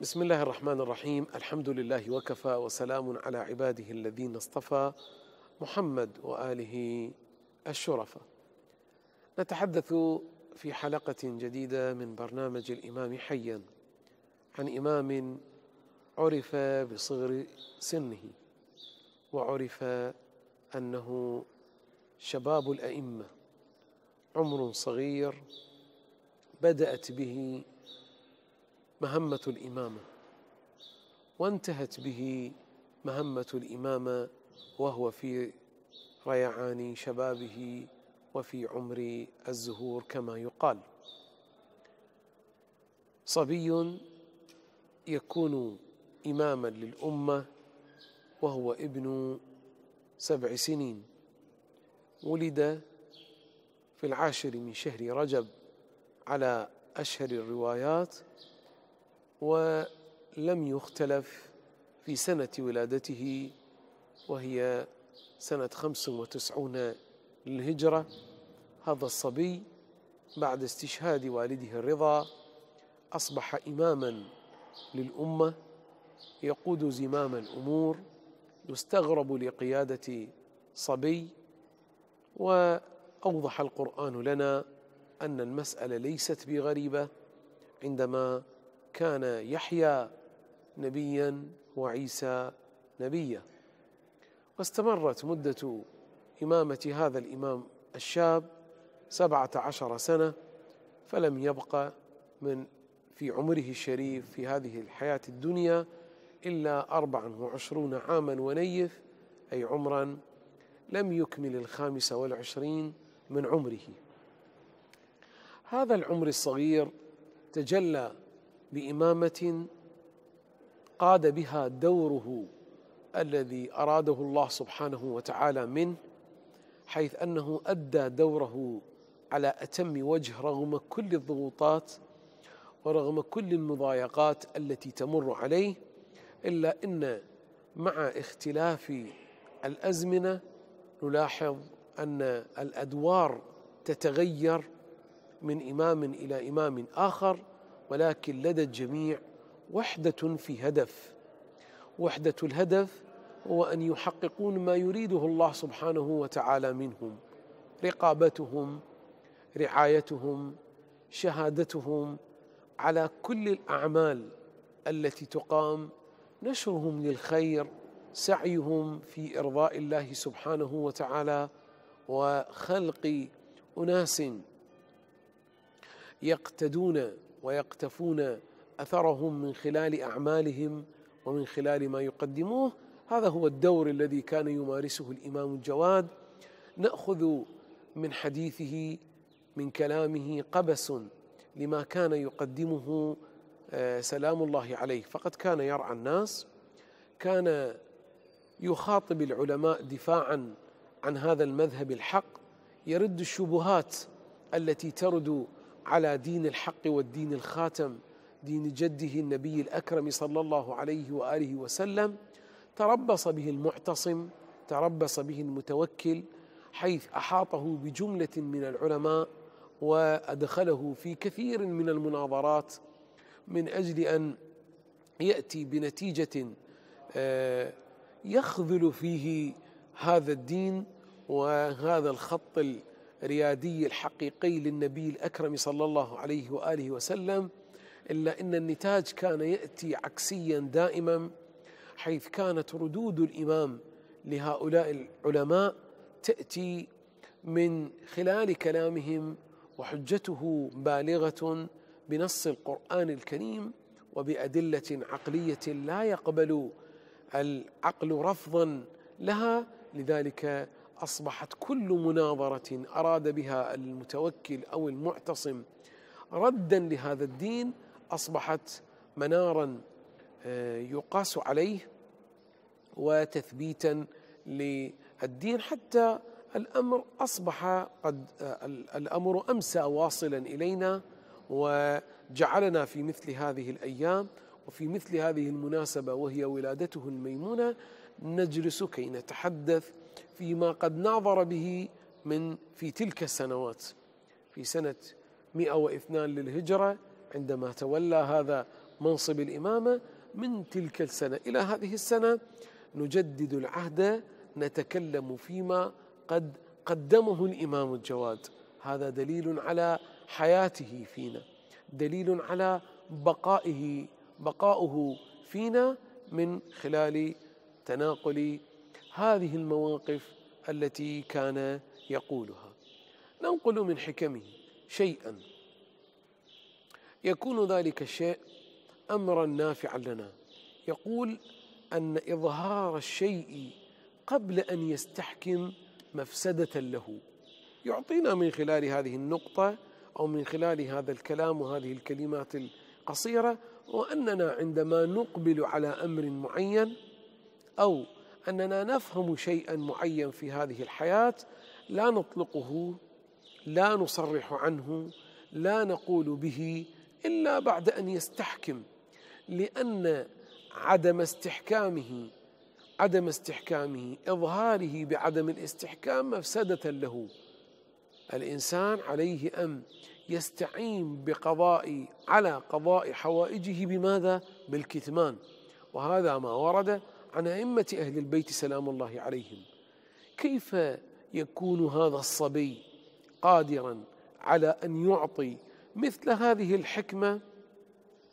بسم الله الرحمن الرحيم الحمد لله وكفى وسلام على عباده الذين اصطفى محمد واله الشرفاء نتحدث في حلقه جديده من برنامج الامام حيا عن امام عرف بصغر سنه وعرف انه شباب الائمه عمر صغير بدات به مهمة الإمامة وانتهت به مهمة الإمامة وهو في ريعان شبابه وفي عمر الزهور كما يقال صبي يكون إماما للأمة وهو ابن سبع سنين ولد في العاشر من شهر رجب على أشهر الروايات ولم يختلف في سنة ولادته وهي سنة 95 للهجرة هذا الصبي بعد استشهاد والده الرضا أصبح إماما للأمة يقود زمام الأمور يستغرب لقيادة صبي وأوضح القرآن لنا أن المسألة ليست بغريبة عندما كان يحيى نبيا وعيسى نبيا واستمرت مدة إمامة هذا الإمام الشاب سبعة عشر سنة فلم يبق من في عمره الشريف في هذه الحياة الدنيا إلا أربعا وعشرون عاما ونيف أي عمرا لم يكمل الخامسة والعشرين من عمره هذا العمر الصغير تجلى بامامه قاد بها دوره الذي اراده الله سبحانه وتعالى منه حيث انه ادى دوره على اتم وجه رغم كل الضغوطات ورغم كل المضايقات التي تمر عليه الا ان مع اختلاف الازمنه نلاحظ ان الادوار تتغير من امام الى امام اخر ولكن لدى الجميع وحدة في هدف وحدة الهدف هو أن يحققون ما يريده الله سبحانه وتعالى منهم رقابتهم رعايتهم شهادتهم على كل الأعمال التي تقام نشرهم للخير سعيهم في إرضاء الله سبحانه وتعالى وخلق أناس يقتدون ويقتفون اثرهم من خلال اعمالهم ومن خلال ما يقدموه هذا هو الدور الذي كان يمارسه الامام الجواد ناخذ من حديثه من كلامه قبس لما كان يقدمه آه، سلام الله عليه فقد كان يرعى الناس كان يخاطب العلماء دفاعا عن هذا المذهب الحق يرد الشبهات التي ترد على دين الحق والدين الخاتم دين جده النبي الاكرم صلى الله عليه واله وسلم تربص به المعتصم تربص به المتوكل حيث احاطه بجمله من العلماء وادخله في كثير من المناظرات من اجل ان ياتي بنتيجه آه، يخذل فيه هذا الدين وهذا الخط ريادي الحقيقي للنبي الأكرم صلى الله عليه وآله وسلم إلا أن النتاج كان يأتي عكسيا دائما حيث كانت ردود الإمام لهؤلاء العلماء تأتي من خلال كلامهم وحجته بالغة بنص القرآن الكريم وبأدلة عقلية لا يقبل العقل رفضا لها لذلك اصبحت كل مناظره اراد بها المتوكل او المعتصم ردا لهذا الدين اصبحت منارا آه، يقاس عليه وتثبيتا للدين حتى الامر اصبح قد آه، الامر امسى واصلا الينا وجعلنا في مثل هذه الايام وفي مثل هذه المناسبه وهي ولادته الميمونه نجلس كي نتحدث فيما قد ناظر به من في تلك السنوات في سنة 102 للهجرة عندما تولى هذا منصب الإمامة من تلك السنة إلى هذه السنة نجدد العهد نتكلم فيما قد قدمه الإمام الجواد هذا دليل على حياته فينا دليل على بقائه بقاؤه فينا من خلال تناقل هذه المواقف التي كان يقولها ننقل من حكمه شيئا يكون ذلك الشيء امرا نافعا لنا يقول ان اظهار الشيء قبل ان يستحكم مفسده له يعطينا من خلال هذه النقطه او من خلال هذا الكلام وهذه الكلمات القصيره واننا عندما نقبل على امر معين او أننا نفهم شيئا معين في هذه الحياة لا نطلقه لا نصرح عنه لا نقول به إلا بعد أن يستحكم لأن عدم استحكامه عدم استحكامه إظهاره بعدم الاستحكام مفسدة له الإنسان عليه أن يستعين بقضاء على قضاء حوائجه بماذا؟ بالكتمان وهذا ما ورد عن أئمة أهل البيت سلام الله عليهم كيف يكون هذا الصبي قادرا على أن يعطي مثل هذه الحكمة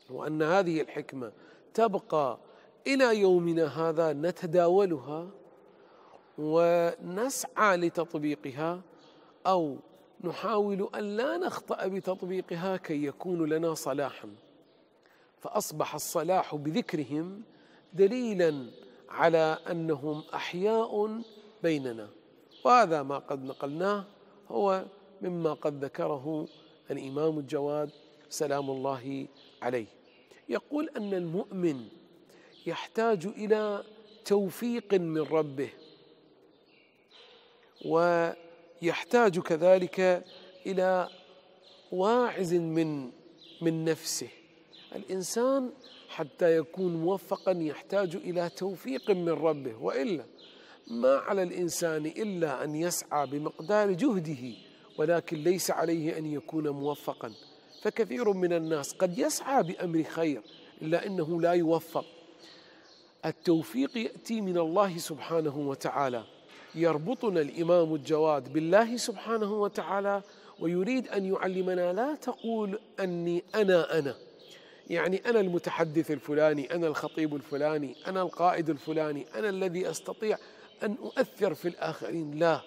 وأن هذه الحكمة تبقى إلى يومنا هذا نتداولها ونسعى لتطبيقها أو نحاول أن لا نخطأ بتطبيقها كي يكون لنا صلاحا فأصبح الصلاح بذكرهم دليلا على انهم احياء بيننا وهذا ما قد نقلناه هو مما قد ذكره الامام الجواد سلام الله عليه يقول ان المؤمن يحتاج الى توفيق من ربه ويحتاج كذلك الى واعز من من نفسه الانسان حتى يكون موفقا يحتاج الى توفيق من ربه والا ما على الانسان الا ان يسعى بمقدار جهده ولكن ليس عليه ان يكون موفقا فكثير من الناس قد يسعى بامر خير الا انه لا يوفق التوفيق ياتي من الله سبحانه وتعالى يربطنا الامام الجواد بالله سبحانه وتعالى ويريد ان يعلمنا لا تقول اني انا انا يعني أنا المتحدث الفلاني أنا الخطيب الفلاني أنا القائد الفلاني أنا الذي أستطيع أن أؤثر في الآخرين لا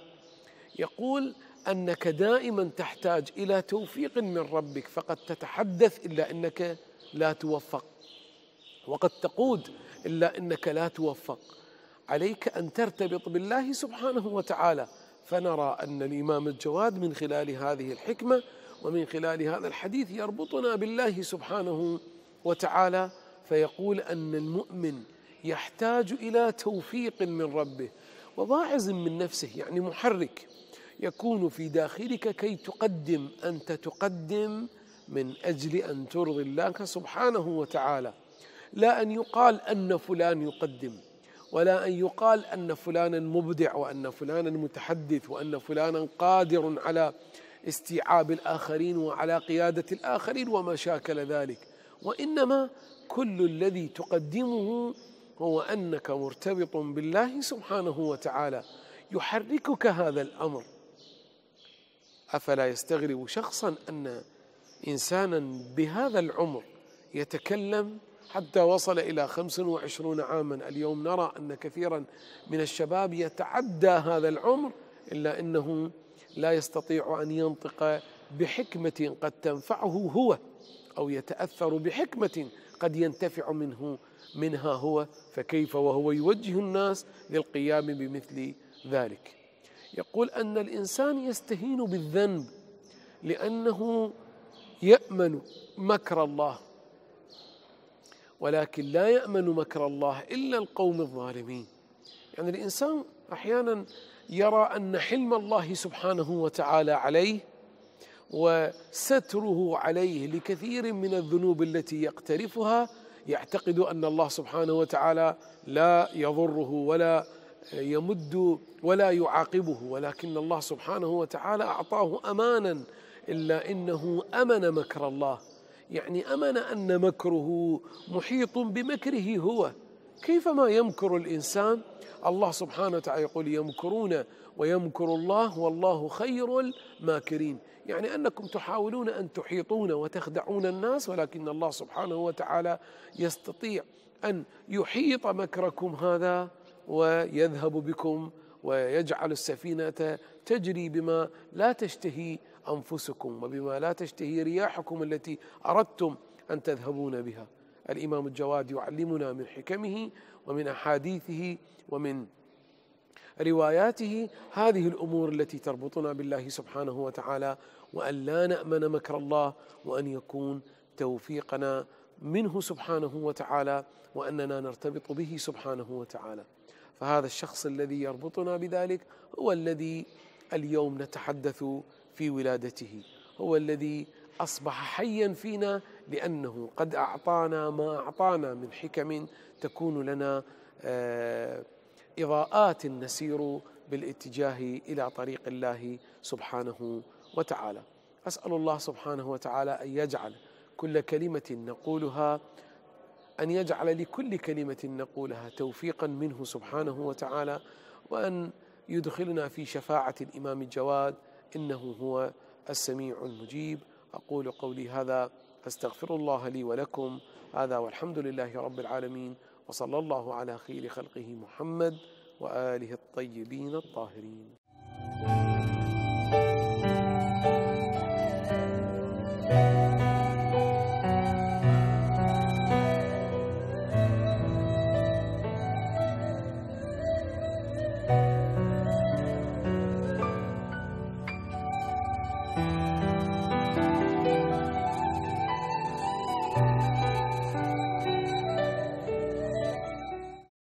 يقول أنك دائما تحتاج إلى توفيق من ربك فقد تتحدث إلا أنك لا توفق وقد تقود إلا أنك لا توفق عليك أن ترتبط بالله سبحانه وتعالى فنرى أن الإمام الجواد من خلال هذه الحكمة ومن خلال هذا الحديث يربطنا بالله سبحانه وتعالى فيقول أن المؤمن يحتاج إلى توفيق من ربه وضاعز من نفسه يعني محرك يكون في داخلك كي تقدم أنت تقدم من أجل أن ترضي الله سبحانه وتعالى لا أن يقال أن فلان يقدم ولا أن يقال أن فلانا مبدع وأن فلانا متحدث وأن فلانا قادر على استيعاب الآخرين وعلى قيادة الآخرين وما شاكل ذلك وإنما كل الذي تقدمه هو أنك مرتبط بالله سبحانه وتعالى يحركك هذا الأمر أفلا يستغرب شخصا أن إنسانا بهذا العمر يتكلم حتى وصل إلى خمس وعشرون عاما اليوم نرى أن كثيرا من الشباب يتعدى هذا العمر إلا أنه لا يستطيع أن ينطق بحكمة قد تنفعه هو أو يتأثر بحكمة قد ينتفع منه منها هو فكيف وهو يوجه الناس للقيام بمثل ذلك يقول أن الإنسان يستهين بالذنب لأنه يأمن مكر الله ولكن لا يأمن مكر الله إلا القوم الظالمين يعني الإنسان أحيانا يرى أن حلم الله سبحانه وتعالى عليه وستره عليه لكثير من الذنوب التي يقترفها يعتقد أن الله سبحانه وتعالى لا يضره ولا يمد ولا يعاقبه ولكن الله سبحانه وتعالى أعطاه أمانا إلا إنه أمن مكر الله يعني أمن أن مكره محيط بمكره هو كيفما يمكر الإنسان الله سبحانه وتعالى يقول يمكرون ويمكر الله والله خير الماكرين يعني أنكم تحاولون أن تحيطون وتخدعون الناس ولكن الله سبحانه وتعالى يستطيع أن يحيط مكركم هذا ويذهب بكم ويجعل السفينة تجري بما لا تشتهي أنفسكم وبما لا تشتهي رياحكم التي أردتم أن تذهبون بها الإمام الجواد يعلمنا من حكمه ومن أحاديثه ومن رواياته هذه الأمور التي تربطنا بالله سبحانه وتعالى وأن لا نأمن مكر الله وأن يكون توفيقنا منه سبحانه وتعالى وأننا نرتبط به سبحانه وتعالى فهذا الشخص الذي يربطنا بذلك هو الذي اليوم نتحدث في ولادته هو الذي أصبح حيا فينا لأنه قد أعطانا ما أعطانا من حكم تكون لنا آه، إضاءات نسير بالاتجاه إلى طريق الله سبحانه وتعالى أسأل الله سبحانه وتعالى أن يجعل كل كلمة نقولها أن يجعل لكل كلمة نقولها توفيقا منه سبحانه وتعالى وأن يدخلنا في شفاعة الإمام الجواد إنه هو السميع المجيب أقول قولي هذا فاستغفروا الله لي ولكم هذا والحمد لله رب العالمين وصلى الله على خير خلقه محمد وآله الطيبين الطاهرين